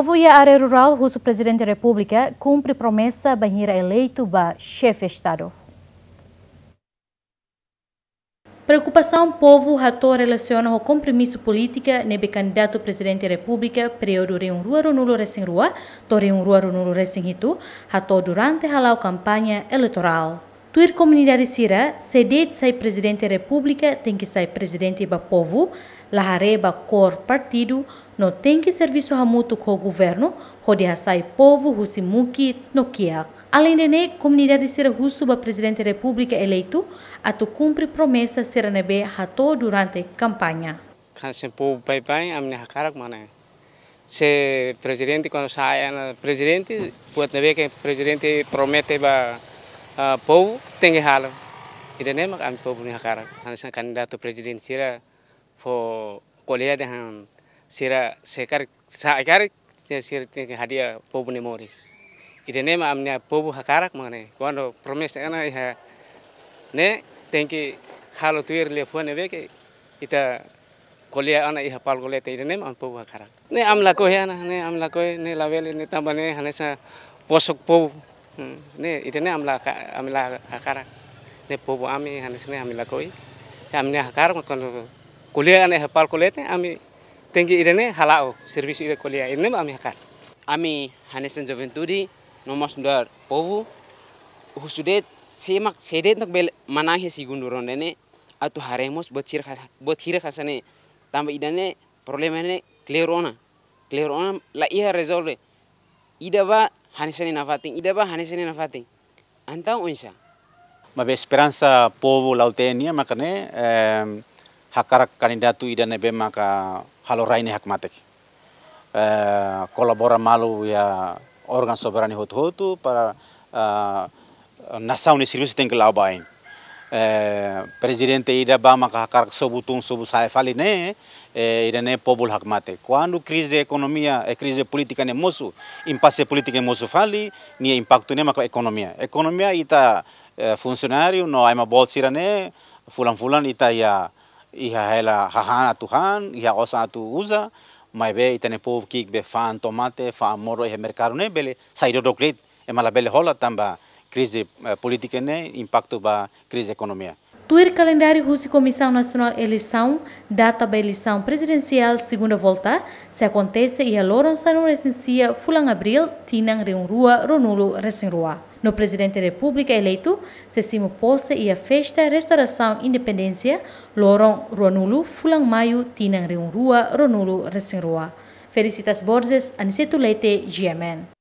povo e a área rural, russo presidente da República cumpre promessa banheira eleito ba chefe Estado. Preocupação povo rator relaciona o compromisso política nebe candidato presidente da República período reun rua nulo recém rua, to reun rua nulo recém hitu, rator durante halau campanha eleitoral. Tuir comunidade sira, sedete sai presidente da república, tem que sai presidente ba povo, ba cor partido, no tem que serviço ramuto com o governo, rode sai povo, husimuki, no kiak. Além de ne, comunidade sira russo ba presidente da república eleito, tu cumpre promessa sira nebe hato durante campanha. Kan se povo pai pai, amne hakarak mana. Se presidente quando sai, presidente, pode ver que presidente promete ba Ah, Pou tenge halo ida ne mak an pow buni hakara hansa presiden sira fo kolia de han sira sekar sekar sira tenge hadia pow buni moris ida ne ma amne karak hakara mane kono promise ana ha ne tenge halo tuir le fo ne beke ita kolia ana iha pal kolia te ida ne ma an hakara ne am la ko ne am la ko ne lavel ne tambane hansa posok pow Hmm. ne idene amla amla akar. ne pobo ami hanes ne amila koi ya, amne akar kon kuliah ane hapal kulete ami tengi idene halao servis ide kuliah ini ami akar ami hanesen joventudi nomor sundar povo husudet semak sedet nak bel manahi si gunduron dene atu haremos buat hira buat hira kasane tambah idene problemane clear ona clear ona la iya resolve Ida idaba hanisani ida idaba hanisani nafatin anta unsa be esperanza povo lautenia makane eh, hakarak kandidatu idane be maka haloraine hakmatek eh, kolabora malu ya organ soberani hotu hotu para uh, eh, nasauni servisi tengkelau bain Eh, Presiden Ida ira bama kakar sobutung sobu sai fali ne eh, ida ne pobul hakmate quando krize ekonomia e eh, crise política ne mosu impase política ne mosu fali ni impacto ne maka ekonomia. Ekonomia ita eh, no aima bolsira ne fulan fulan ita ya iha hela hahana tuhan iha osa tu usa mai be itane povo kik be fan tomate fan moro e mercado ne bele sairo doklet e mala bele hola tamba crise eh, política nem impacto da crise economia. Tuir calendário russo Comissão Nacional Eleição, data da eleição presidencial segunda volta, se acontece e a Lourenço não recensia fulan abril, tinang rua ronulo recenrua. No presidente da República eleito, se simo posse e a festa Restauração Independência, Loron Ronulo, Fulan Maio, Tinang rua Ronulo Recenrua. Felicitas Borges, Aniceto Leite, GMN.